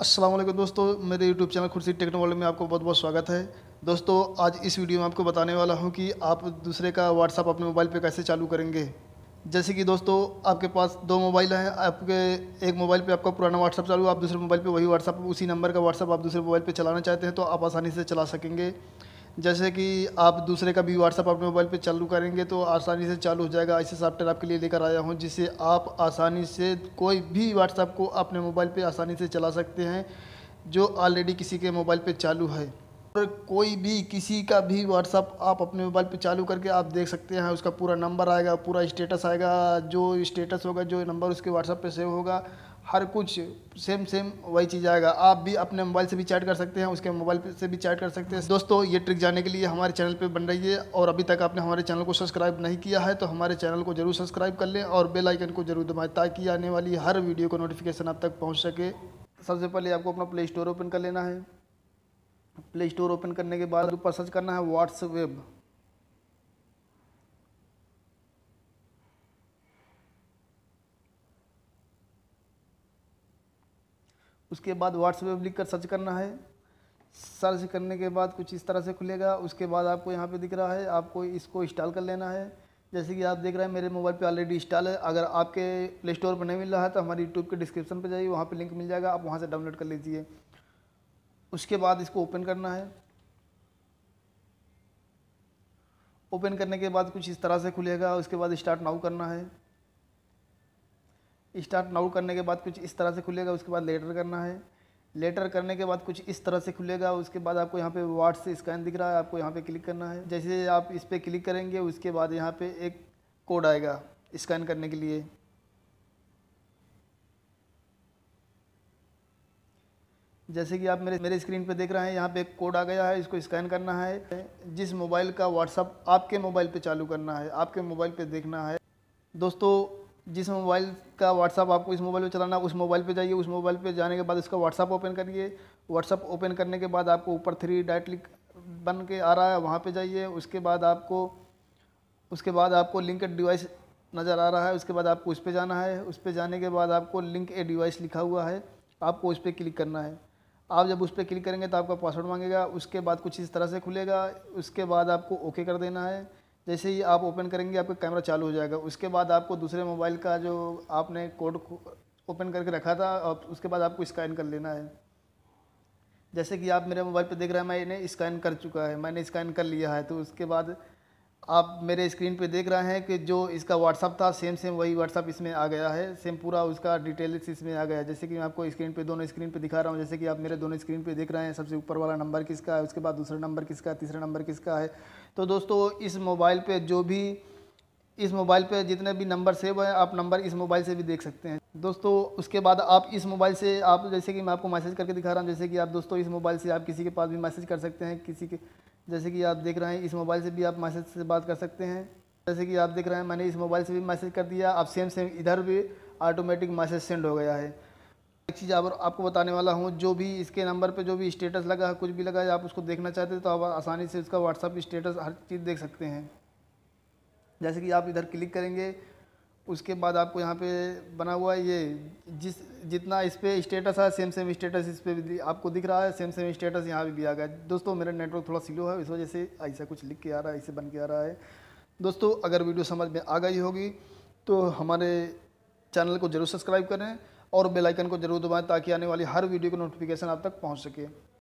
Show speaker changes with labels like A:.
A: असलम दोस्तों मेरे YouTube channel खुर्सी टेक्नोलॉजी में आपको बहुत बहुत स्वागत है दोस्तों आज इस वीडियो में आपको बताने वाला हूँ कि आप दूसरे का WhatsApp अपने मोबाइल पे कैसे चालू करेंगे जैसे कि दोस्तों आपके पास दो मोबाइल हैं आपके एक मोबाइल पे आपका पुराना WhatsApp चालू आप दूसरे मोबाइल पर वही व्हाट्सअप उसी नंबर का व्हाट्सअप आप दूसरे मोबाइल पर चलाना चाहते हैं तो आप आसानी से चला सकेंगे जैसे कि आप दूसरे का भी व्हाट्सअप अपने मोबाइल पे चालू करेंगे तो आसानी से चालू हो जाएगा ऐसे सॉफ्टवेयर आपके लिए लेकर आया हूँ जिससे आप आसानी से कोई भी व्हाट्सअप को अपने मोबाइल पे आसानी से चला सकते हैं जो ऑलरेडी किसी के मोबाइल पे चालू है और कोई भी किसी का भी व्हाट्सअप आप अपने मोबाइल पर चालू करके आप देख सकते हैं उसका पूरा नंबर आएगा पूरा स्टेटस आएगा जो स्टेटस होगा जो नंबर उसके व्हाट्सअप पर सेव होगा हर कुछ सेम सेम वही चीज़ आएगा आप भी अपने मोबाइल से भी चैट कर सकते हैं उसके मोबाइल से भी चैट कर सकते हैं दोस्तों ये ट्रिक जाने के लिए हमारे चैनल पे बन रही है और अभी तक आपने हमारे चैनल को सब्सक्राइब नहीं किया है तो हमारे चैनल को जरूर सब्सक्राइब कर लें और बेल आइकन को जरूर दबाएँ ताकि आने वाली हर वीडियो को नोटिफिकेशन आप तक पहुँच सके सबसे पहले आपको अपना प्ले स्टोर ओपन कर लेना है प्ले स्टोर ओपन करने के बाद ऊपर सर्च करना है व्हाट्सवेब उसके बाद व्हाट्सएप लिख कर सर्च करना है सर्च करने के बाद कुछ इस तरह से खुलेगा उसके बाद आपको यहाँ पे दिख रहा है आपको इसको इंस्टॉल कर लेना है जैसे कि आप देख रहे हैं मेरे मोबाइल पे ऑलरेडी इंस्टॉल है अगर आपके प्ले स्टोर पर नहीं मिल रहा है तो हमारे यूट्यूब के डिस्क्रिप्शन पर जाइए वहाँ पर लिंक मिल जाएगा आप वहाँ से डाउनलोड कर लीजिए उसके बाद इसको ओपन करना है ओपन करने के बाद कुछ इस तरह से खुलेगा उसके बाद स्टार्ट नाउ करना है स्टार्ट नाउ करने के बाद कुछ इस तरह से खुलेगा उसके बाद लेटर करना है लेटर करने के बाद कुछ इस तरह से खुलेगा उसके बाद आपको यहाँ पे वाट्स स्कैन दिख रहा है आपको यहाँ पे क्लिक करना है जैसे आप इस पर क्लिक करेंगे उसके बाद यहाँ पे एक कोड आएगा स्कैन करने के लिए जैसे कि आप मेरे मेरे स्क्रीन पे देख रहे हैं यहाँ पे एक कोड आ गया है इसको स्कैन करना है जिस मोबाइल का व्हाट्सअप आपके मोबाइल पर चालू करना है आपके मोबाइल पर देखना है दोस्तों जिस मोबाइल का व्हाट्सअप आपको इस मोबाइल पर चलाना उस मोबाइल पे जाइए उस मोबाइल पे जाने के बाद इसका व्हाट्सअप ओपन करिए व्हाट्सअप ओपन करने के बाद आपको ऊपर थ्री डाइट लिख बन के आ रहा है वहाँ पे जाइए उसके बाद आपको उसके बाद आपको लिंक डिवाइस नज़र आ रहा है उसके बाद आपको उस पर जाना है उस पर जाने के बाद आपको लिंक ए डिवाइस लिखा हुआ है आपको उस पर क्लिक करना है आप जब उस पर क्लिक करेंगे तो आपका पासवर्ड मांगेगा उसके बाद कुछ इस तरह से खुलेगा उसके बाद आपको ओके कर देना है जैसे तो ही आप ओपन करेंगे आपका कैमरा चालू हो जाएगा उसके बाद आपको दूसरे मोबाइल का जो आपने कोड ओपन करके रखा था और उसके बाद आपको स्कैन कर लेना है जैसे कि आप मेरे मोबाइल पर देख रहे हैं मैंने स्कैन कर चुका है मैंने स्कैन कर लिया है तो उसके बाद आप मेरे स्क्रीन पे देख रहे हैं कि जो इसका व्हाट्सअप था सेम सेम वही व्हाट्सअप इसमें आ गया है सेम पूरा उसका डिटेल्स इसमें आ गया जैसे कि मैं आपको स्क्रीन पे दोनों स्क्रीन पे दिखा रहा हूँ जैसे कि आप मेरे दोनों स्क्रीन पे देख रहे हैं सबसे ऊपर वाला नंबर किसका है उसके बाद दूसरा नंबर किसका है तीसरा नंबर किसका है तो दोस्तों इस मोबाइल पर जो भी इस मोबाइल पर जितने भी नंबर सेव हैं आप नंबर इस मोबाइल से भी देख सकते हैं दोस्तों उसके बाद आप इस मोबाइल से आप जैसे कि मैं आपको मैसेज करके दिखा रहा हूँ जैसे कि आप दोस्तों इस मोबाइल से आप किसी के पास भी मैसेज कर सकते हैं किसी के जैसे कि आप देख रहे हैं इस मोबाइल से भी आप मैसेज से बात कर सकते हैं जैसे कि आप देख रहे हैं मैंने इस मोबाइल से भी मैसेज कर दिया आप सेम सेम इधर भी ऑटोमेटिक मैसेज सेंड हो गया है एक चीज़ आप आपको बताने वाला हूँ जो भी इसके नंबर पे जो भी स्टेटस लगा है कुछ भी लगा है आप उसको देखना चाहते हैं तो आप आसानी से उसका व्हाट्सअप स्टेटस हर चीज़ देख सकते हैं जैसे कि आप इधर क्लिक करेंगे उसके बाद आपको यहाँ पे बना हुआ है ये जिस जितना इस पर स्टेटस है सेम सेम स्टेटस इस पर आपको दिख रहा है सेम सेम स्टेटस यहाँ भी दिया गया दोस्तों मेरा नेटवर्क थोड़ा स्लो है इस वजह से ऐसा कुछ लिख के आ रहा है ऐसे बन के आ रहा है दोस्तों अगर वीडियो समझ में आ गई होगी तो हमारे चैनल को ज़रूर सब्सक्राइब करें और बेलाइकन को ज़रूर दबाएँ ताकि आने वाली हर वीडियो की नोटिफिकेशन आप तक पहुँच सके